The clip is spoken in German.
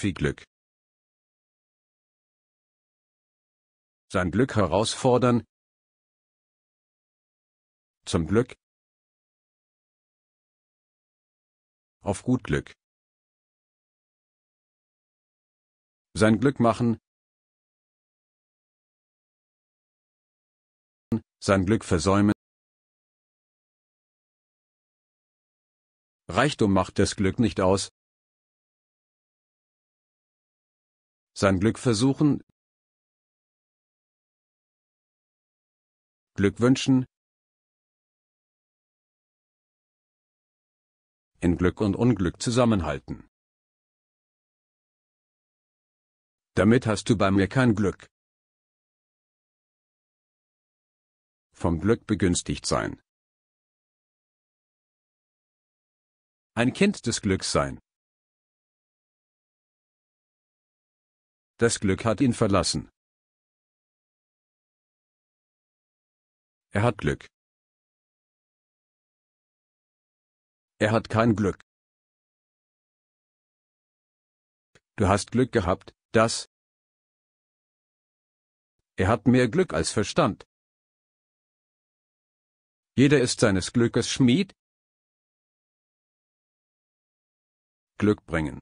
viel Glück. Sein Glück herausfordern. Zum Glück. Auf gut Glück. Sein Glück machen. Sein Glück versäumen. Reichtum macht das Glück nicht aus. sein Glück versuchen, Glück wünschen, in Glück und Unglück zusammenhalten. Damit hast du bei mir kein Glück. Vom Glück begünstigt sein. Ein Kind des Glücks sein. Das Glück hat ihn verlassen. Er hat Glück. Er hat kein Glück. Du hast Glück gehabt, dass Er hat mehr Glück als Verstand. Jeder ist seines Glückes Schmied. Glück bringen.